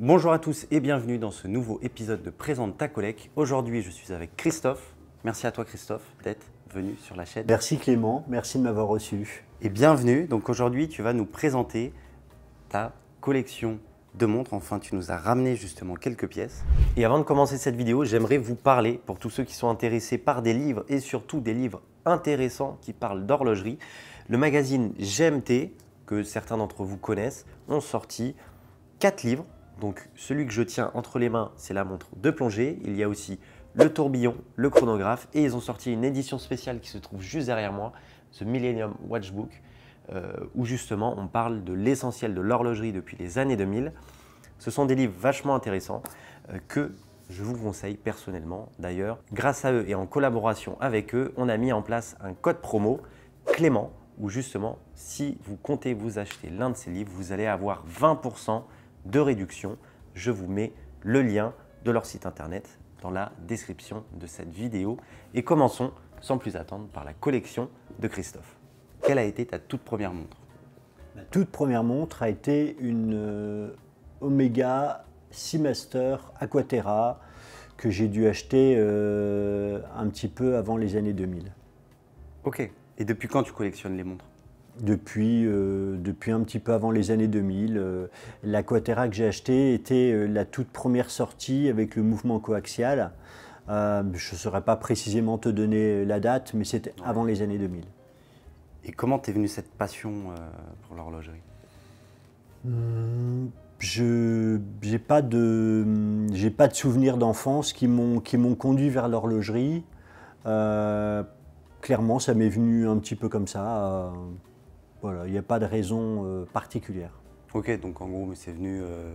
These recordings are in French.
Bonjour à tous et bienvenue dans ce nouveau épisode de Présente ta collecte. Aujourd'hui, je suis avec Christophe. Merci à toi, Christophe, d'être venu sur la chaîne. Merci Clément, merci de m'avoir reçu. Et bienvenue. Donc aujourd'hui, tu vas nous présenter ta collection de montres. Enfin, tu nous as ramené justement quelques pièces. Et avant de commencer cette vidéo, j'aimerais vous parler, pour tous ceux qui sont intéressés par des livres et surtout des livres intéressants qui parlent d'horlogerie, le magazine GMT, que certains d'entre vous connaissent, ont sorti quatre livres donc celui que je tiens entre les mains, c'est la montre de plongée. Il y a aussi le tourbillon, le chronographe et ils ont sorti une édition spéciale qui se trouve juste derrière moi, ce Millennium Watchbook, euh, où justement on parle de l'essentiel de l'horlogerie depuis les années 2000. Ce sont des livres vachement intéressants euh, que je vous conseille personnellement. D'ailleurs, grâce à eux et en collaboration avec eux, on a mis en place un code promo Clément, où justement, si vous comptez vous acheter l'un de ces livres, vous allez avoir 20% de réduction. Je vous mets le lien de leur site internet dans la description de cette vidéo. Et commençons sans plus attendre par la collection de Christophe. Quelle a été ta toute première montre Ma toute première montre a été une euh, Omega Seamaster Aquaterra que j'ai dû acheter euh, un petit peu avant les années 2000. Ok. Et depuis quand tu collectionnes les montres depuis, euh, depuis un petit peu avant les années 2000. Euh, la Quatera que j'ai acheté était euh, la toute première sortie avec le mouvement coaxial. je ne saurais pas précisément te donner la date, mais c'était avant les années 2000. Et comment t'es venue cette passion pour l'horlogerie hum, Je n'ai pas de, pas de souvenirs d'enfance qui m'ont conduit vers l'horlogerie. clairement, ça m'est venu un petit peu comme ça. Voilà, il n'y a pas de raison euh, particulière. Ok, donc en gros, c'est venu euh,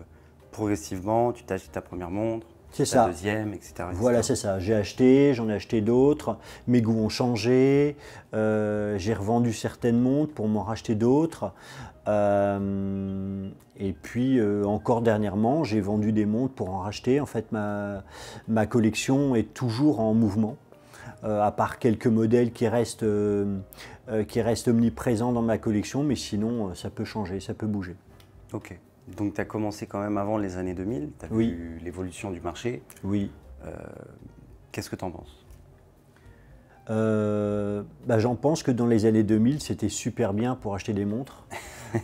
progressivement, tu t'as ta première montre, ta deuxième, etc. Voilà, c'est ça. J'ai acheté, j'en ai acheté d'autres. Mes goûts ont changé. Euh, j'ai revendu certaines montres pour m'en racheter d'autres. et puis, encore dernièrement, j'ai vendu des montres pour en racheter. En fait, ma collection est toujours en mouvement. Euh, à part quelques modèles qui restent, euh, euh, qui restent omniprésents dans ma collection, mais sinon ça peut changer, ça peut bouger. Ok. Donc tu as commencé quand même avant les années 2000, tu as vu l'évolution du marché. Oui. Qu'est-ce que tu en penses bah, J'en pense que dans les années 2000, c'était super bien pour acheter des montres.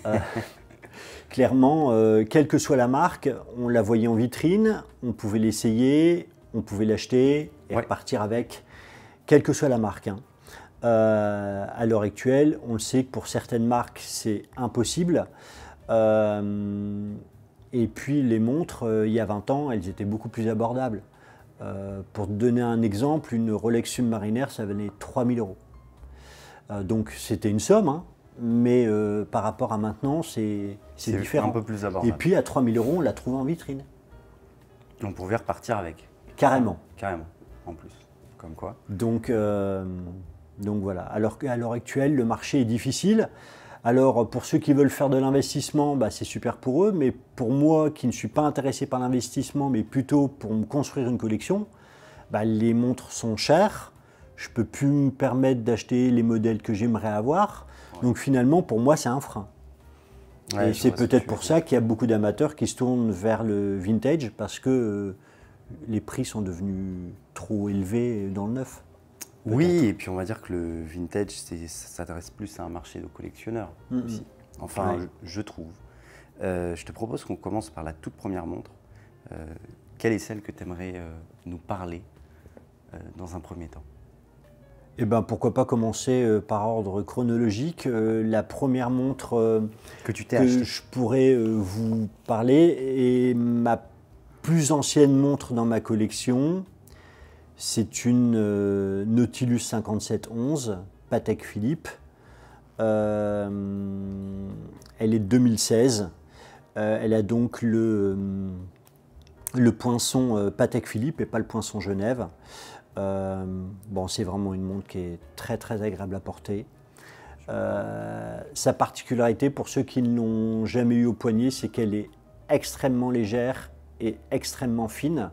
clairement, quelle que soit la marque, on la voyait en vitrine, on pouvait l'essayer, on pouvait l'acheter et repartir avec quelle que soit la marque. Hein. Euh, à l'heure actuelle, on le sait que pour certaines marques, c'est impossible. Euh, et puis les montres, euh, il y a 20 ans, elles étaient beaucoup plus abordables. pour donner un exemple, une Rolex Submariner, ça venait 3000 euros. donc c'était une somme, hein. mais par rapport à maintenant, c'est différent. un peu plus abordable. Et puis à 3000 euros, on la trouve en vitrine. On pouvait repartir avec. Carrément. Carrément, en plus. Donc, euh, donc voilà. Alors qu'à l'heure actuelle, le marché est difficile. Alors pour ceux qui veulent faire de l'investissement, bah, c'est super pour eux, mais pour moi qui ne suis pas intéressé par l'investissement, mais plutôt pour me construire une collection, bah, les montres sont chères, je ne peux plus me permettre d'acheter les modèles que j'aimerais avoir, donc finalement pour moi c'est un frein. et c'est peut-être pour ça qu'il y a beaucoup d'amateurs qui se tournent vers le vintage parce que euh, les prix sont devenus trop élevé dans le neuf. Oui, et puis on va dire que le vintage s'adresse plus à un marché de collectionneurs aussi. Enfin, je, trouve. Euh, je te propose qu'on commence par la toute première montre. Euh, quelle est celle que tu aimerais euh, nous parler dans un premier temps Eh bien, pourquoi pas commencer par ordre chronologique. la première montre que, tu je pourrais vous parler est ma plus ancienne montre dans ma collection c'est une euh, Nautilus 5711, Patek Philippe. Euh, elle est 2016. Euh, elle a donc le, le poinçon Patek Philippe et pas le poinçon Genève. bon, c'est vraiment une montre qui est très très agréable à porter. sa particularité pour ceux qui ne l'ont jamais eu au poignet, c'est qu'elle est extrêmement légère et extrêmement fine.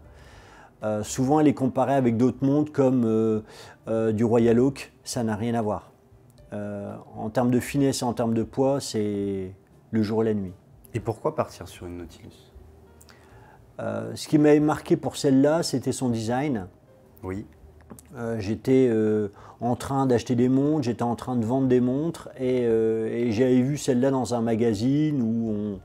Euh, souvent, elle est comparée avec d'autres montres comme euh, euh, du Royal Oak. Ça n'a rien à voir. en termes de finesse et en termes de poids, c'est le jour et la nuit. Et pourquoi partir sur une Nautilus Ce qui m'avait marqué pour celle-là, c'était son design. Oui. j'étais en train d'acheter des montres, j'étais en train de vendre des montres et j'avais vu celle-là dans un magazine où on,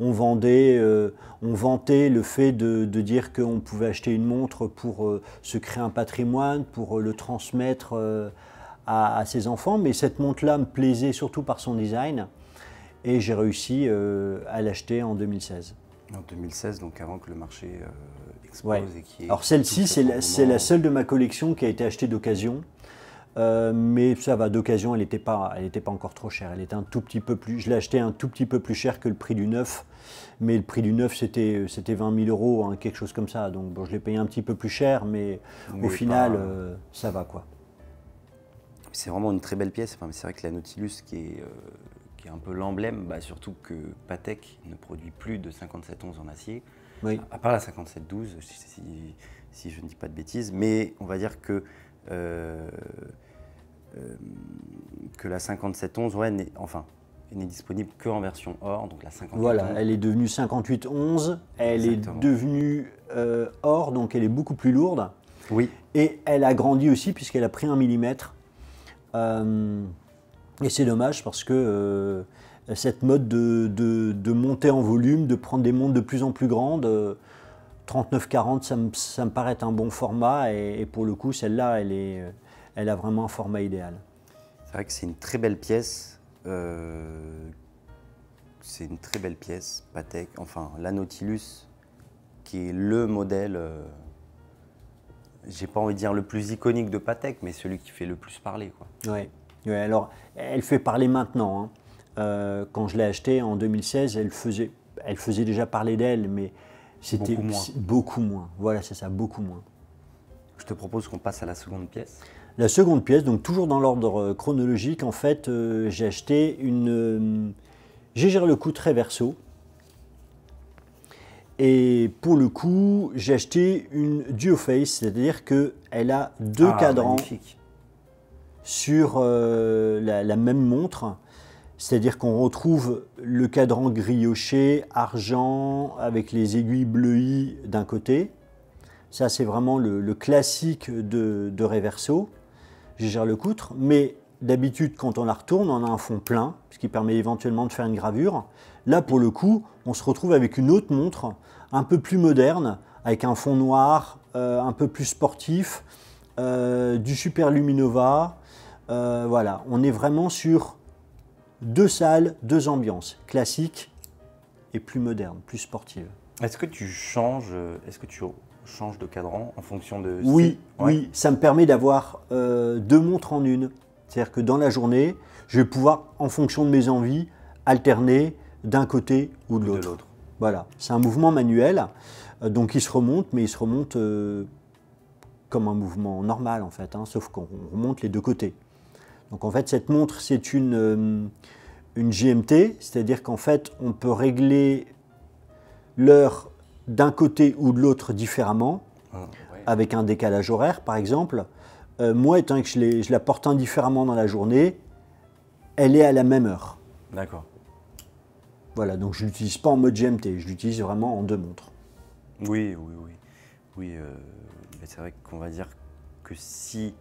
on vendait, euh, on vantait le fait de, dire qu'on pouvait acheter une montre pour euh, se créer un patrimoine, pour euh, le transmettre à, ses enfants. Mais cette montre-là me plaisait surtout par son design et j'ai réussi à l'acheter en 2016. En 2016, donc avant que le marché explose Alors celle-ci, c'est la, seule de ma collection qui a été achetée d'occasion. Euh, mais ça va d'occasion, elle n'était pas, elle pas encore trop chère. Elle était un tout petit peu plus, je l'ai acheté un tout petit peu plus cher que le prix du neuf, mais le prix du neuf c'était, c'était 20 000 euros, hein, quelque chose comme ça. Donc bon, je l'ai payé un petit peu plus cher, mais au final, euh, ça va quoi. C'est vraiment une très belle pièce. Enfin, c'est vrai que la Nautilus qui est, euh, qui est un peu l'emblème, bah, surtout que Patek ne produit plus de 5711 en acier. À part la 5712, si, je ne dis pas de bêtises, mais on va dire que euh, euh, que la 5711 ouais, n'est, enfin, n'est disponible que en version or, donc la 5811. Voilà, elle est devenue 5811, elle est devenue euh, or, donc elle est beaucoup plus lourde. Oui. Et elle a grandi aussi puisqu'elle a pris un millimètre. et c'est dommage parce que cette mode de, de, de, monter en volume, de prendre des montres de plus en plus grandes, 39-40, ça, me, paraît un bon format et, pour le coup, celle-là, elle, elle a vraiment un format idéal. C'est vrai que c'est une très belle pièce. Euh, c'est une très belle pièce, Patek. Enfin, la Nautilus, qui est le modèle, euh, j'ai pas envie de dire le plus iconique de Patek, mais celui qui fait le plus parler. Quoi. alors, elle fait parler maintenant. Hein. Euh, quand je l'ai achetée en 2016, elle faisait, elle faisait déjà parler d'elle, mais c'était beaucoup moins. Voilà, c'est ça, beaucoup moins. Je te propose qu'on passe à la seconde pièce. La seconde pièce, donc toujours dans l'ordre euh, chronologique, en fait, euh, j'ai acheté une euh, J'ai géré le coup très verso. Et pour le coup, j'ai acheté une Duo Face, c'est-à-dire qu'elle a deux ah, cadrans sur la, même montre. C'est-à-dire qu'on retrouve le cadran grioché, argent, avec les aiguilles bleuies d'un côté. Ça, c'est vraiment le, classique de, Reverso, le Lecoutre. Mais d'habitude, quand on la retourne, on a un fond plein, ce qui permet éventuellement de faire une gravure. Là, pour le coup, on se retrouve avec une autre montre, un peu plus moderne, avec un fond noir, euh, un peu plus sportif, euh, du Super Luminova. Euh, voilà, on est vraiment sur deux salles, deux ambiances, classique et plus moderne, plus sportive. Est-ce que tu changes, euh, est-ce que tu changes de cadran en fonction de... Oui, oui, ça me permet d'avoir euh, deux montres en une. C'est-à-dire que dans la journée, je vais pouvoir, en fonction de mes envies, alterner d'un côté ou de l'autre. Voilà, c'est un mouvement manuel, euh, donc il se remonte, mais il se remonte comme un mouvement normal en fait, hein, sauf qu'on remonte les deux côtés. Donc en fait, cette montre, c'est une, euh, une GMT, c'est-à-dire qu'en fait, on peut régler l'heure d'un côté ou de l'autre différemment, ah, avec un décalage horaire par exemple. Euh, moi, étant que je, la porte indifféremment dans la journée, elle est à la même heure. D'accord. Voilà, donc je ne l'utilise pas en mode GMT, je l'utilise vraiment en deux montres. Oui, oui, oui. Oui, euh, c'est vrai qu'on va dire que si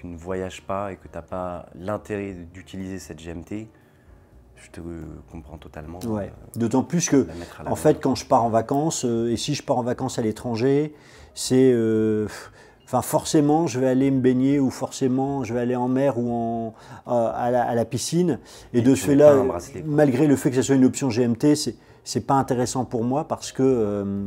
tu ne voyages pas et que tu n'as pas l'intérêt d'utiliser cette GMT, je te comprends totalement. Euh, D'autant plus que, en fait, quand je pars en vacances, euh, et si je pars en vacances à l'étranger, c'est. Euh, enfin, forcément, je vais aller me baigner ou forcément, je vais aller en mer ou en, à la, piscine. Et, de ce fait-là, malgré le fait que ce soit une option GMT, c'est n'est pas intéressant pour moi parce que,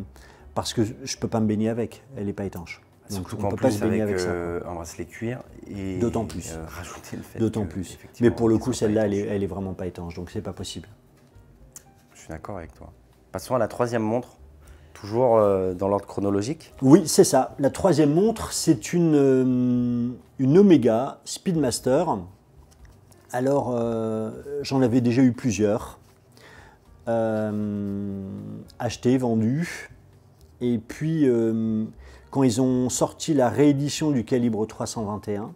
parce que je ne peux pas me baigner avec. Elle n'est pas étanche on ne plus, pas avec, avec ça, euh, un bracelet cuir et d'autant plus. Euh, rajouter le fait d'autant plus. Mais pour le coup, celle-là, elle, elle est, vraiment pas étanche, donc c'est pas possible. Je suis d'accord avec toi. Passons à la troisième montre, toujours euh, dans l'ordre chronologique. Oui, c'est ça. La troisième montre, c'est une une Omega Speedmaster. Alors, j'en avais déjà eu plusieurs. Euh, achetées, vendues. Et puis, quand ils ont sorti la réédition du calibre 321.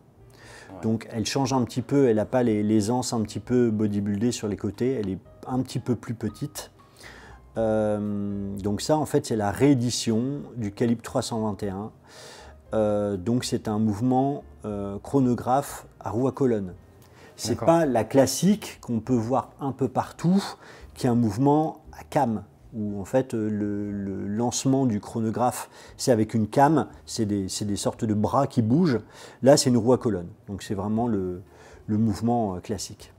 Donc elle change un petit peu, elle n'a pas les, anses un petit peu bodybuildées sur les côtés, elle est un petit peu plus petite. Euh, donc ça en fait c'est la réédition du calibre 321. Euh, donc c'est un mouvement euh, chronographe à roue à colonne. C'est pas la classique qu'on peut voir un peu partout, qui est un mouvement à cam où en fait euh, le, lancement du chronographe, c'est avec une cam, c'est des, des, sortes de bras qui bougent. Là, c'est une roue à colonne. Donc c'est vraiment le, le, mouvement euh, classique.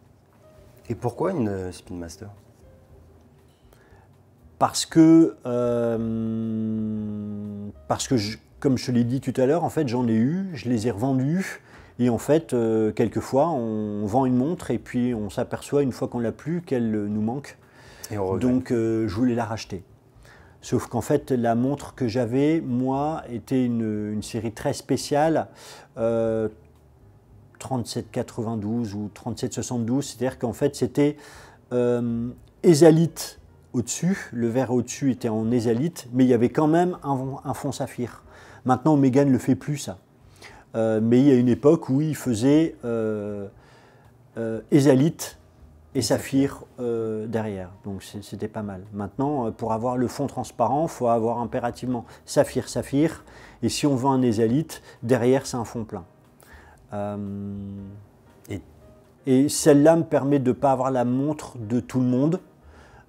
Et pourquoi une euh, Speedmaster Parce que, parce que comme je te l'ai dit tout à l'heure, en fait, j'en ai eu, je les ai revendus. Et en fait, quelquefois, on vend une montre et puis on s'aperçoit une fois qu'on l'a plus qu'elle nous manque. Donc euh, je voulais la racheter. Sauf qu'en fait, la montre que j'avais, moi, était une, série très spéciale, 3792 euh, ou 3772. C'est-à-dire qu'en fait, c'était euh, au-dessus. Le verre au-dessus était en ésalite, mais il y avait quand même un, fond saphir. Maintenant, Omega ne le fait plus, ça. Euh, mais il y a une époque où il faisait ésalite et Saphir euh, derrière. Donc c'était pas mal. Maintenant, euh, pour avoir le fond transparent, il faut avoir impérativement Saphir, Saphir. Et si on veut un Nésalite, derrière, c'est un fond plein. Euh, et, celle-là me permet de ne pas avoir la montre de tout le monde,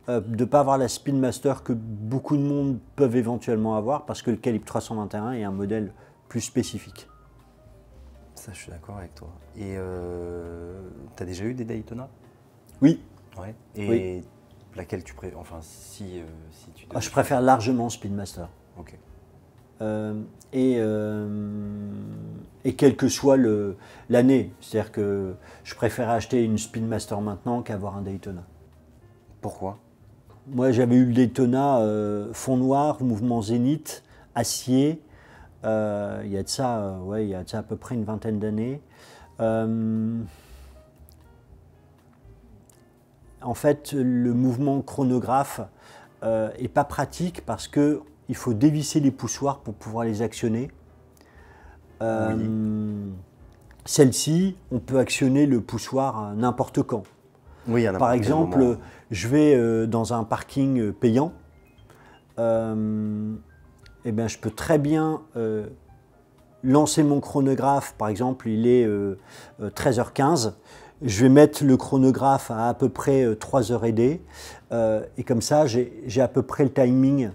de ne pas avoir la Speedmaster que beaucoup de monde peuvent éventuellement avoir, parce que le Calibre 321 est un modèle plus spécifique. Ça, je suis d'accord avec toi. Et tu as déjà eu des Daytona oui. Ouais. Et laquelle tu préfères Enfin, si, euh, tu. Ah, je préfère largement Speedmaster. Ok. Euh, et, euh, et quelle que soit l'année. C'est-à-dire que je préfère acheter une Speedmaster maintenant qu'avoir un Daytona. Pourquoi Moi, j'avais eu le Daytona fond noir, mouvement zénith, acier. Il y a de ça, ouais, il y a ça à peu près une vingtaine d'années en fait, le mouvement chronographe n'est euh, pas pratique parce que il faut dévisser les poussoirs pour pouvoir les actionner. Euh, celle-ci, on peut actionner le poussoir n'importe quand. Oui, Par exemple, je vais euh, dans un parking payant. Eh bien, je peux très bien lancer mon chronographe. Par exemple, il est 13h15 je vais mettre le chronographe à à peu près 3 euh, heures et euh, et comme ça, j'ai à peu près le timing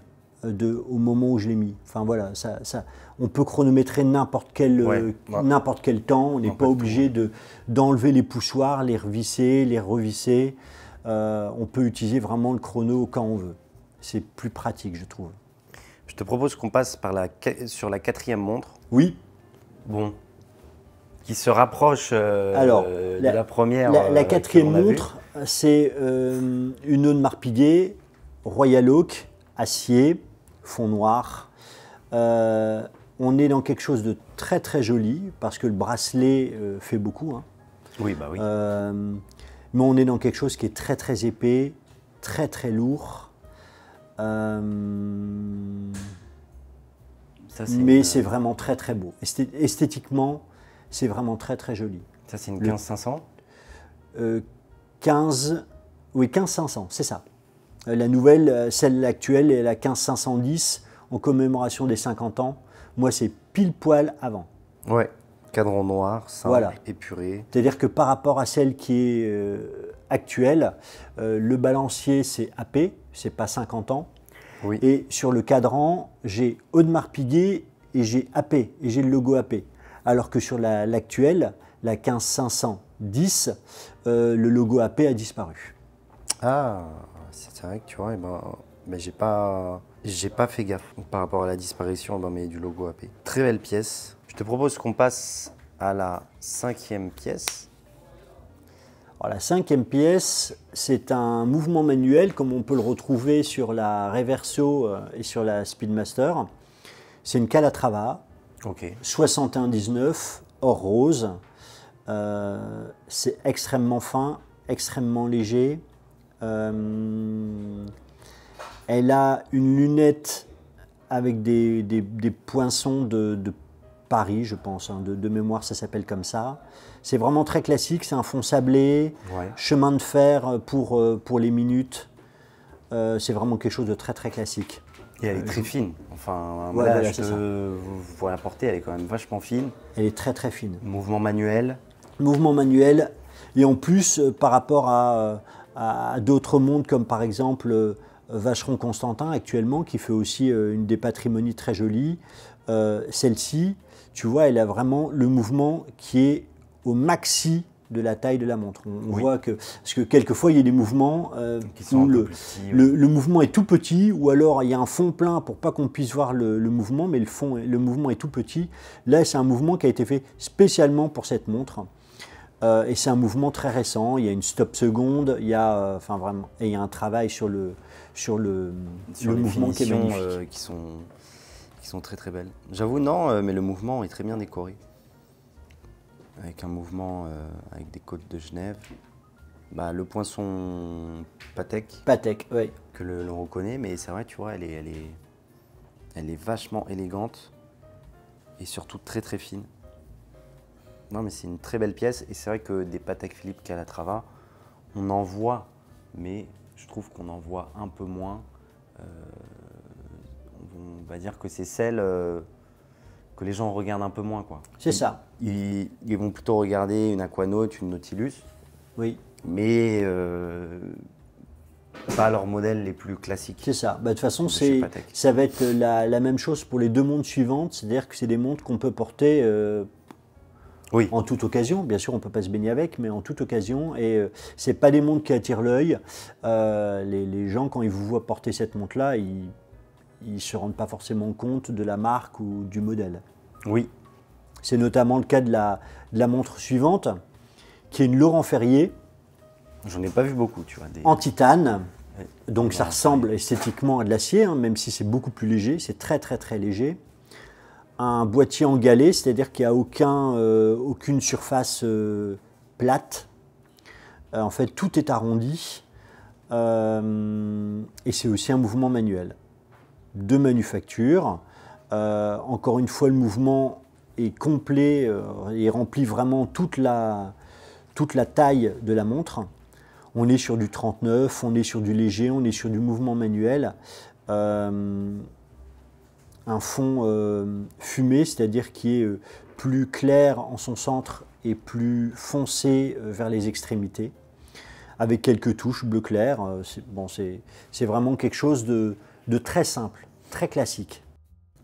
euh, de, au moment où je l'ai mis. Enfin voilà, ça, ça, on peut chronométrer n'importe quel, n'importe quel temps. On n'est pas obligé de, d'enlever les poussoirs, les revisser, les revisser. on peut utiliser vraiment le chrono quand on veut. C'est plus pratique, je trouve. Je te propose qu'on passe par la, sur la quatrième montre. Oui. Bon, qui se rapproche euh, de la première. La, euh, quatrième montre, c'est euh, une aune marpillé Royal Oak, acier, fond noir. on est dans quelque chose de très très joli parce que le bracelet fait beaucoup. Hein. Oui, bah oui. mais on est dans quelque chose qui est très très épais, très très lourd. mais c'est vraiment très très beau. esthétiquement, c'est vraiment très très joli. Ça, c'est une 15500 euh, 15, oui, 15500, c'est ça. Euh, la nouvelle, euh, celle actuelle, est la 15510 en commémoration des 50 ans. Moi, c'est pile poil avant. Ouais, cadran noir, simple, voilà. épuré. C'est-à-dire que par rapport à celle qui est euh, actuelle, le balancier, c'est AP, c'est pas 50 ans. Oui. Et sur le cadran, j'ai Audemars Piguet et j'ai AP, et j'ai le logo AP alors que sur l'actuelle, la, 15510, euh, le logo AP a disparu. Ah, c'est vrai que tu vois, eh ben, mais j'ai pas, j'ai pas fait gaffe par rapport à la disparition ben, mais du logo AP. Très belle pièce. Je te propose qu'on passe à la cinquième pièce. la cinquième pièce, c'est un mouvement manuel comme on peut le retrouver sur la Reverso euh, et sur la Speedmaster. C'est une calatrava 71-19, or rose. Euh, c'est extrêmement fin, extrêmement léger. Euh, elle a une lunette avec des, poinçons de, Paris, je pense, hein. de, mémoire, ça s'appelle comme ça. C'est vraiment très classique, c'est un fond sablé, chemin de fer pour, euh, pour les minutes. c'est vraiment quelque chose de très très classique. Et elle est euh, très fine. Enfin, voilà, je te vois la portée, elle est quand même vachement fine. Elle est très très fine. Mouvement manuel. Mouvement manuel. Et en plus, euh, par rapport euh, à, d'autres mondes, comme par exemple Vacheron Constantin actuellement, qui fait aussi une des patrimonies très jolies, celle-ci, tu vois, elle a vraiment le mouvement qui est au maxi de la taille de la montre. On, voit que, parce que quelquefois il y a des mouvements euh, qui où le, le, mouvement est tout petit, ou alors il y a un fond plein pour pas qu'on puisse voir le, mouvement, mais le fond, le mouvement est tout petit. Là, c'est un mouvement qui a été fait spécialement pour cette montre. Euh, et c'est un mouvement très récent. Il y a une stop seconde, il y a, euh, vraiment, et il y a un travail sur le sur le, mouvement qui est magnifique. qui sont qui sont très très belles. J'avoue non, mais le mouvement est très bien décoré avec un mouvement euh, avec des côtes de Genève. Bah, le poinçon Patek. Patek, oui. Que l'on reconnaît, mais c'est vrai, tu vois, elle est, elle, est, elle est vachement élégante et surtout très très fine. Non, mais c'est une très belle pièce et c'est vrai que des Patek Philippe Calatrava, on en voit, mais je trouve qu'on en voit un peu moins. Euh, on va dire que c'est celle. Euh, que les gens regardent un peu moins. C'est ça. Ils, vont plutôt regarder une Aquanaut, une Nautilus. Oui. Mais euh, pas leurs modèles les plus classiques. C'est ça. Bah, de toute façon, c'est, ça va être la, même chose pour les deux montres suivantes. C'est-à-dire que c'est des montres qu'on peut porter euh, oui. en toute occasion. Bien sûr, on ne peut pas se baigner avec, mais en toute occasion. Et euh, c'est pas des montres qui attirent l'œil. Les, les, gens, quand ils vous voient porter cette montre-là, ils ils ne se rendent pas forcément compte de la marque ou du modèle. Oui. C'est notamment le cas de la, montre suivante, qui est une Laurent Ferrier. J'en ai pas vu beaucoup, tu vois. En titane. Donc ça ressemble esthétiquement à de l'acier, hein, même si c'est beaucoup plus léger, c'est très très très léger. Un boîtier en galet, c'est-à-dire qu'il n'y a euh, aucune surface euh, plate. Euh, en fait, tout est arrondi. et c'est aussi un mouvement manuel de manufacture. Euh, encore une fois, le mouvement est complet euh, et remplit vraiment toute la, toute la taille de la montre. On est sur du 39, on est sur du léger, on est sur du mouvement manuel. Euh, un fond fumé, c'est-à-dire qui est plus clair en son centre et plus foncé vers les extrémités, avec quelques touches bleu clair. C'est vraiment quelque chose de, de très simple, très classique.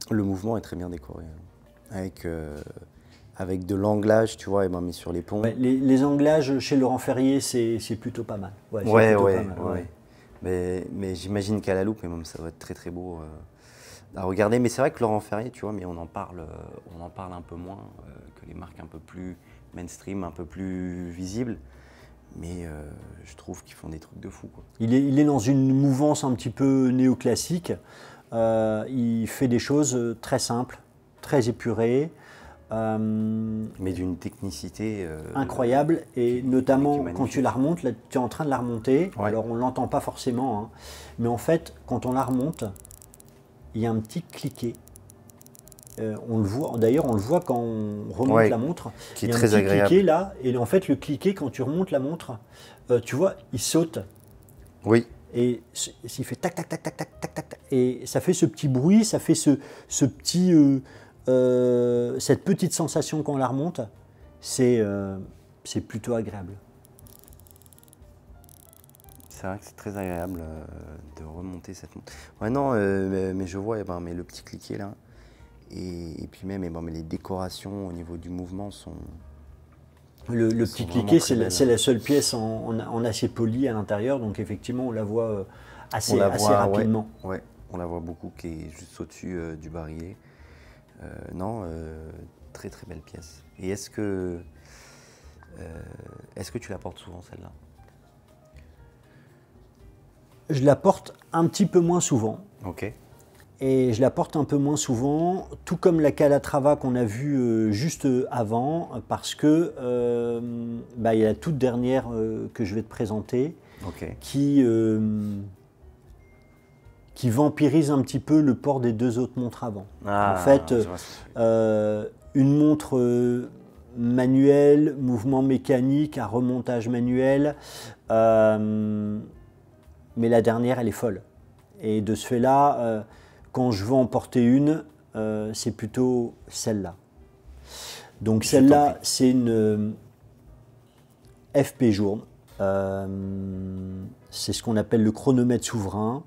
Le mouvement est très bien décoré, hein. euh, avec, de l'anglage, tu vois, et ben, mis sur les ponts. les, anglages chez Laurent Ferrier, c'est plutôt pas mal. Ouais, ouais, ouais, Mais, j'imagine qu'à la loupe, même, ça va être très très beau euh, à regarder. Mais c'est vrai que Laurent Ferrier, tu vois, mais on en parle, euh, on en parle un peu moins que les marques un peu plus mainstream, un peu plus visibles mais euh, je trouve qu'ils font des trucs de fou. Il, est, dans une mouvance un petit peu néoclassique. Euh, il fait des choses euh, très simples, très épurées. mais d'une technicité incroyable et notamment quand tu la remontes, tu es en train de la remonter. Alors on ne l'entend pas forcément, hein. mais en fait quand on la remonte, il y a un petit cliquet euh, on le voit. D'ailleurs, on le voit quand on remonte la montre. Qui est très agréable. là, et en fait, le cliquet quand tu remontes la montre, euh, tu vois, il saute. Oui. Et s'il fait tac tac tac tac tac tac tac et ça fait ce petit bruit, ça fait ce, petit, euh, cette petite sensation quand on la remonte. C'est c'est plutôt agréable. C'est vrai que c'est très agréable de remonter cette montre. Ouais non, mais, je vois, eh ben, mais le petit cliquet là. Et, puis même, les décorations au niveau du mouvement sont. Le, petit cliquet, c'est la, seule pièce en, en, acier poli à l'intérieur, donc effectivement, on la voit euh, assez, rapidement. Oui, on la voit beaucoup qui est juste au-dessus euh, du barillet. Euh, non, très très belle pièce. Et est-ce que, est-ce que tu la portes souvent celle-là Je la porte un petit peu moins souvent. Ok et je la porte un peu moins souvent, tout comme la Calatrava qu'on a vue euh, juste euh, avant, parce que euh, bah, il y a la toute dernière que je vais te présenter, qui, qui vampirise un petit peu le port des deux autres montres avant. Ah, en fait, une montre manuelle, mouvement mécanique, à remontage manuel, mais la dernière, elle est folle. Et de ce fait-là quand je veux en porter une, euh, c'est plutôt celle-là. Donc celle-là, c'est une euh, FP journe. Euh, c'est ce qu'on appelle le chronomètre souverain.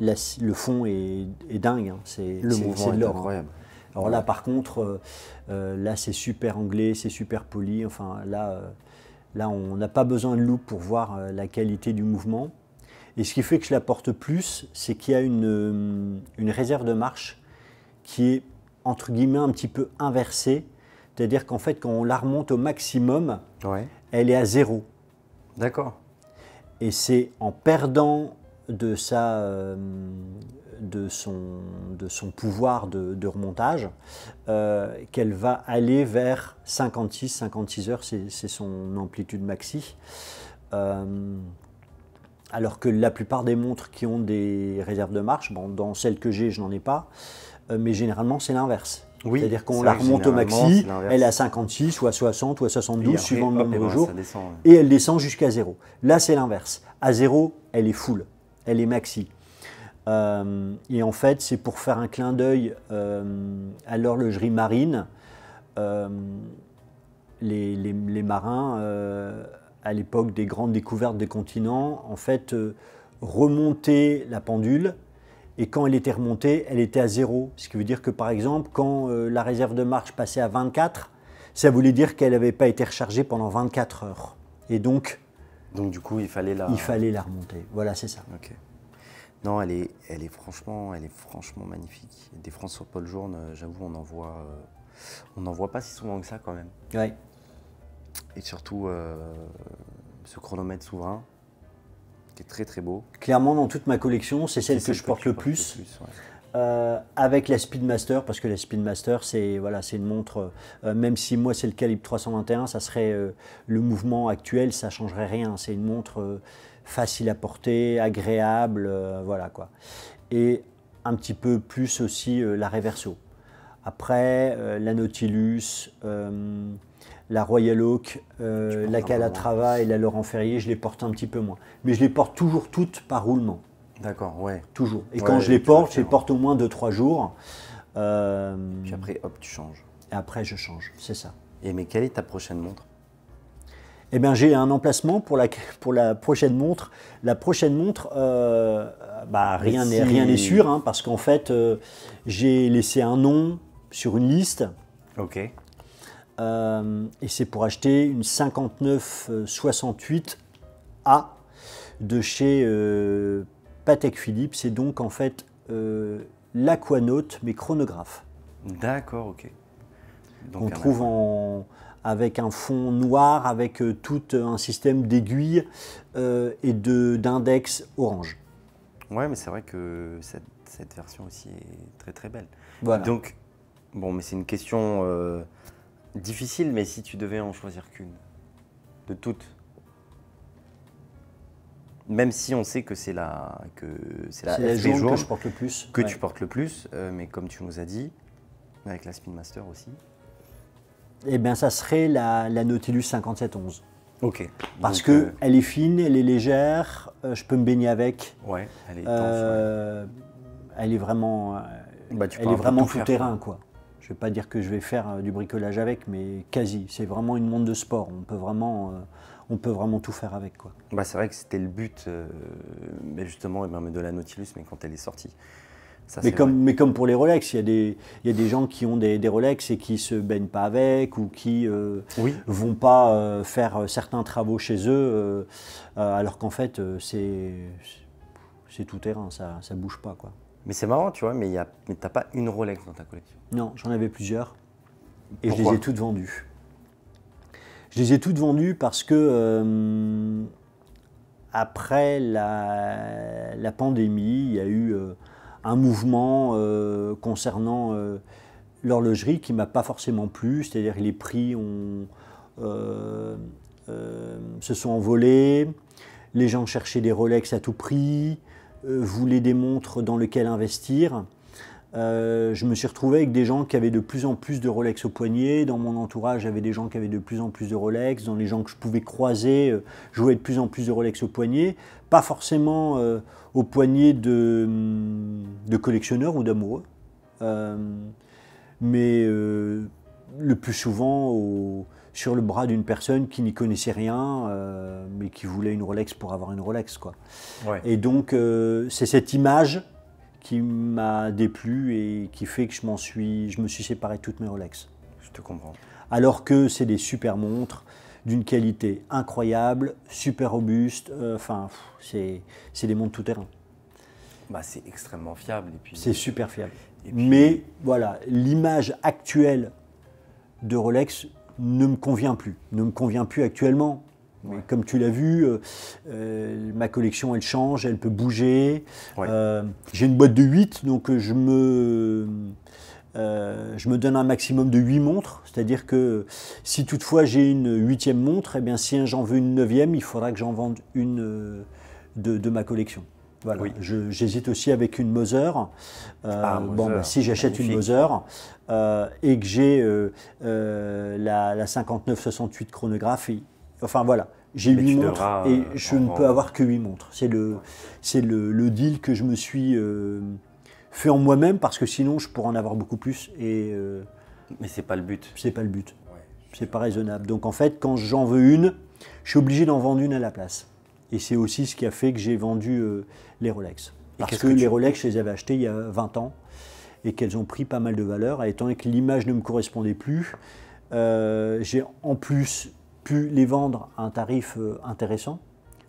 le fond est, dingue, hein. c'est le hein. incroyable. Alors là, par contre, là c'est super anglais, c'est super poli. Enfin là, là on n'a pas besoin de loupe pour voir la qualité du mouvement. Et ce qui fait que je la porte plus, c'est qu'il y a euh, une, réserve de marche qui est entre guillemets un petit peu inversée. C'est-à-dire qu'en fait, quand on la remonte au maximum, elle est à zéro. D'accord. Et c'est en perdant de, sa, euh, de, son, de son pouvoir de, remontage euh, qu'elle va aller vers 56, 56 heures, c'est son amplitude maxi. Alors que la plupart des montres qui ont des réserves de marche, bon, dans celles que j'ai, je n'en ai pas, euh, mais généralement c'est l'inverse. Oui, C'est-à-dire qu'on la remonte au maxi, elle est à 56 ou à 60 ou à 72 suivant le nombre de ben, jours, et elle descend jusqu'à zéro. Là, c'est l'inverse. À zéro, elle est full, elle est maxi. Euh, et en fait, c'est pour faire un clin d'œil euh, à l'horlogerie marine. les, marins à l'époque des grandes découvertes des continents, en fait, euh, remonter la pendule. Et quand elle était remontée, elle était à zéro. Ce qui veut dire que, par exemple, quand euh, la réserve de marche passait à 24, ça voulait dire qu'elle n'avait pas été rechargée pendant 24 heures. Et donc. Donc, du coup, il fallait la. Il fallait la remonter. Voilà, c'est ça. Ok. Non, elle est, elle est, franchement, elle est franchement magnifique. Des François Paul Journe, euh, j'avoue, on n'en voit, on en voit pas si souvent que ça quand même. Ouais et surtout euh, ce chronomètre souverain qui est très très beau. Clairement, dans toute ma collection, c'est celle, que, je porte, le, plus, euh, avec la Speedmaster, parce que la Speedmaster, c'est voilà, une montre, euh, même si moi c'est le calibre 321, ça serait le mouvement actuel, ça changerait rien. C'est une montre facile à porter, agréable, voilà quoi. Et un petit peu plus aussi la Reverso. Après, la Nautilus, la Royal Oak, euh, la Calatrava et la Laurent Ferrier, je les porte un petit peu moins. Mais je les porte toujours toutes par roulement. D'accord, ouais. Toujours. Et quand je les porte, je les porte au moins 2-3 jours. Puis après, hop, tu changes. Et après, je change, c'est ça. Et mais quelle est ta prochaine montre eh bien, j'ai un emplacement pour la, pour la prochaine montre. La prochaine montre, euh, bah, bah, rien n'est n'est sûr, hein, parce qu'en fait, euh, j'ai laissé un nom sur une liste. Ok. Euh, et c'est pour acheter une 5968A de chez euh, Patek Philippe. C'est donc en fait euh, l'aquanote, mais chronographe. D'accord, ok. On trouve en, avec un fond noir, avec tout un système d'aiguilles et d'index orange. Ouais, mais c'est vrai que cette, cette, version aussi est très très belle. Donc, bon, mais c'est une question Difficile, mais si tu devais en choisir qu'une, de toutes, même si on sait que c'est la que c'est la, que je porte le plus, que tu portes le plus, euh, mais comme tu nous as dit, avec la Spin Master aussi. Eh bien, ça serait la, Nautilus 5711. Ok. Parce euh, que elle est fine, elle est légère, euh, je peux me baigner avec. Ouais. Elle est. Elle est vraiment. Bah, elle est vraiment tout terrain, quoi je ne vais pas dire que je vais faire euh, du bricolage avec, mais quasi. C'est vraiment une montre de sport. On peut vraiment, euh, on peut vraiment tout faire avec. Quoi. Bah, c'est vrai que c'était le but, euh, mais justement, eh ben, de la Nautilus, mais quand elle est sortie. mais, comme, mais comme pour les Rolex, il y a des, des gens qui ont des, Rolex et qui se baignent pas avec ou qui ne vont pas faire certains travaux chez eux, alors qu'en fait, c'est, c'est tout terrain, ça ne bouge pas. quoi. Mais c'est marrant, tu vois, mais, a... t'as pas une Rolex dans ta collection. Non, j'en avais plusieurs. Et je les ai toutes vendues. Je les ai toutes vendues parce que euh, après la, pandémie, il y a eu euh, un mouvement euh, concernant l'horlogerie qui ne m'a pas forcément plu, c'est-à-dire que les prix se sont envolés, les gens cherchaient des Rolex à tout prix. Euh, voulait des montres dans lesquelles investir. Euh, je me suis retrouvé avec des gens qui avaient de plus en plus de Rolex au poignet. Dans mon entourage, j'avais des gens qui avaient de plus en plus de Rolex. Dans les gens que je pouvais croiser, euh, je de plus en plus de Rolex au poignet. Pas forcément au poignet de, hum, de collectionneurs ou d'amoureux, mais le plus souvent au, sur le bras d'une personne qui n'y connaissait rien, euh, mais qui voulait une Rolex pour avoir une Rolex. Quoi. Et donc, euh, c'est cette image qui m'a déplu et qui fait que je, m'en suis, je me suis séparé de toutes mes Rolex. Je te comprends. Alors que c'est des super montres d'une qualité incroyable, super robuste, euh, enfin, c'est des montres tout-terrain. Bah, c'est extrêmement fiable. C'est super fiable. Mais voilà, l'image actuelle de Rolex ne me convient plus, ne me convient plus actuellement. Mais comme tu l'as vu, euh, euh, ma collection, elle change, elle peut bouger. Euh, j'ai une boîte de 8, donc je me, je me donne un maximum de 8 montres. C'est-à-dire que si toutefois j'ai une huitième montre, eh bien si j'en veux une neuvième, il faudra que j'en vende une de ma collection. J'hésite aussi avec une Moser. Euh, ah, bon, ben, si j'achète une Moser euh, et que j'ai euh, la, la 5968 chronographie, enfin voilà, j'ai 8 montres et je ne peux avoir que 8 montres. C'est le, c'est le, deal que je me suis fait en moi-même parce que sinon je pourrais en avoir beaucoup plus. Et, Mais c'est pas le but. C'est pas le but. Ouais, c'est pas raisonnable. Donc en fait, quand j'en veux une, je suis obligé d'en vendre une à la place. Et c'est aussi ce qui a fait que j'ai vendu euh, les Rolex. parce que, les Rolex, je les avais achetées il y a 20 ans et qu'elles ont pris pas mal de valeur. Et étant donné que l'image ne me correspondait plus, euh, j'ai en plus pu les vendre à un tarif euh, intéressant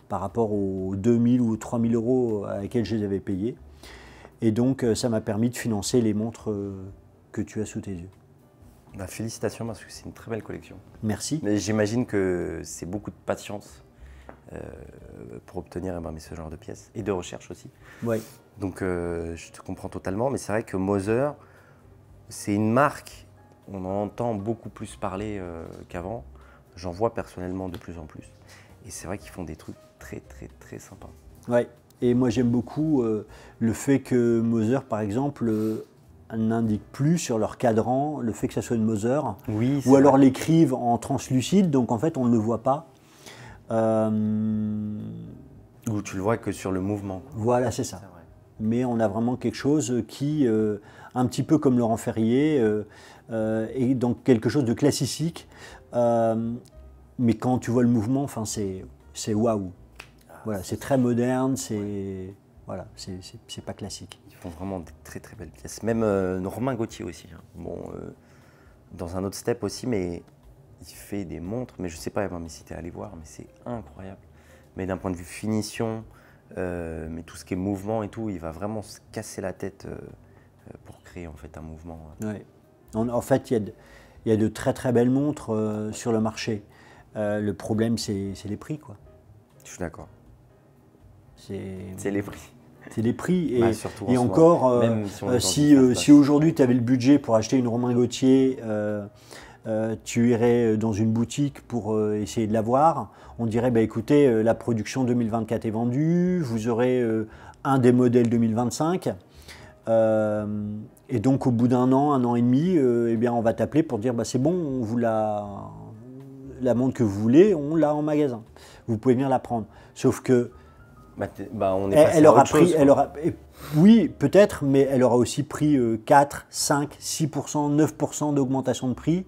par rapport aux 2000 ou 3000 euros à lesquels je les avais payés. Et donc, ça m'a permis de financer les montres que tu as sous tes yeux. Bah, félicitations parce que c'est une très belle collection. Merci. Mais j'imagine que c'est beaucoup de patience pour obtenir ce genre de pièces et de recherche aussi. Donc euh, je te comprends totalement, mais c'est vrai que Moser, c'est une marque, on en entend beaucoup plus parler euh, qu'avant. J'en vois personnellement de plus en plus. Et c'est vrai qu'ils font des trucs très très très sympas. Et moi j'aime beaucoup euh, le fait que Moser, par exemple, n'indique plus sur leur cadran le fait que ça soit une Moser. ou alors l'écrivent en translucide, donc en fait on ne le voit pas. Euh... tu le vois que sur le mouvement. Voilà, c'est ça. Mais on a vraiment quelque chose qui, euh, un petit peu comme Laurent Ferrier, euh, euh, est donc quelque chose de classique. mais quand tu vois le mouvement, enfin, c'est waouh. Ah, voilà, c'est très moderne, c'est voilà, c'est pas classique. Ils font vraiment des très très belles pièces. Même Romain Gauthier aussi. Hein. Bon, dans un autre step aussi, mais il fait des montres, mais je ne sais pas, mais si es allé voir, mais c'est incroyable. Mais d'un point de vue finition, euh, mais tout ce qui est mouvement et tout, il va vraiment se casser la tête euh, euh, pour créer en fait un mouvement. En, fait, il y, a de très très belles montres sur le marché. le problème, c'est les prix, quoi. Je suis d'accord. C'est les prix. C'est les prix. Et, bah, et encore, si, si aujourd'hui tu avais le budget pour acheter une Romain Gauthier euh, tu irais euh, dans une boutique pour euh, essayer de l'avoir, on dirait bah, écoutez, la production 2024 est vendue, vous aurez un des modèles 2025. et donc au bout d'un an, un an et demi, eh bien, on va t'appeler pour dire bah, c'est bon, on vous la, la montre que vous voulez, on l'a en magasin. Vous pouvez venir la prendre. Sauf que bah, bah, on est elle, aura pris, oui, peut-être, mais elle aura aussi pris 4, 5, 6 9 d'augmentation de prix.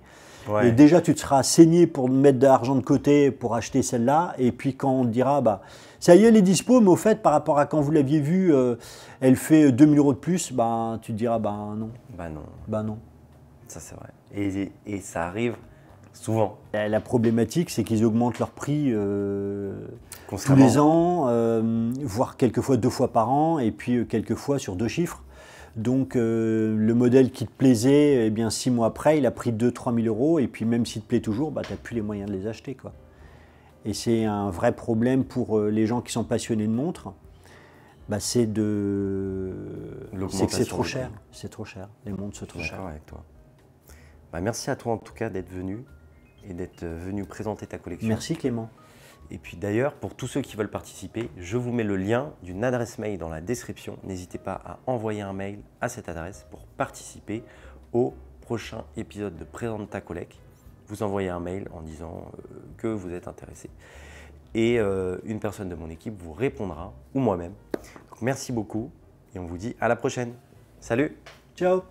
Et déjà, tu te seras saigné pour mettre de l'argent de côté pour acheter celle-là. Et puis, quand on te dira, bah, ça y est, elle est dispo, mais au fait, par rapport à quand vous l'aviez vue, euh, elle fait 2000 euh, euros de plus, bah, tu te diras, bah non. Bah non. Bah non. Ça, c'est vrai. Et, ça arrive souvent. La, problématique, c'est qu'ils augmentent leur prix euh, tous les ans, voire quelquefois deux fois par an, et puis quelquefois sur deux chiffres. Donc euh, le modèle qui te plaisait, eh bien, six mois après, il a pris 2-3 000 euros. Et puis même s'il te plaît toujours, bah, tu n'as plus les moyens de les acheter. Quoi. Et c'est un vrai problème pour euh, les gens qui sont passionnés de montres. Bah, c'est de... C'est que c'est trop cher. C'est trop cher. Les montres, sont trop cher. avec toi. Bah, merci à toi en tout cas d'être venu et d'être euh, venu présenter ta collection. Merci Clément. Et puis d'ailleurs, pour tous ceux qui veulent participer, je vous mets le lien d'une adresse mail dans la description. N'hésitez pas à envoyer un mail à cette adresse pour participer au prochain épisode de Présente ta collègue. Vous envoyez un mail en disant euh, que vous êtes intéressé. Et euh, une personne de mon équipe vous répondra, ou moi-même. Merci beaucoup et on vous dit à la prochaine. Salut Ciao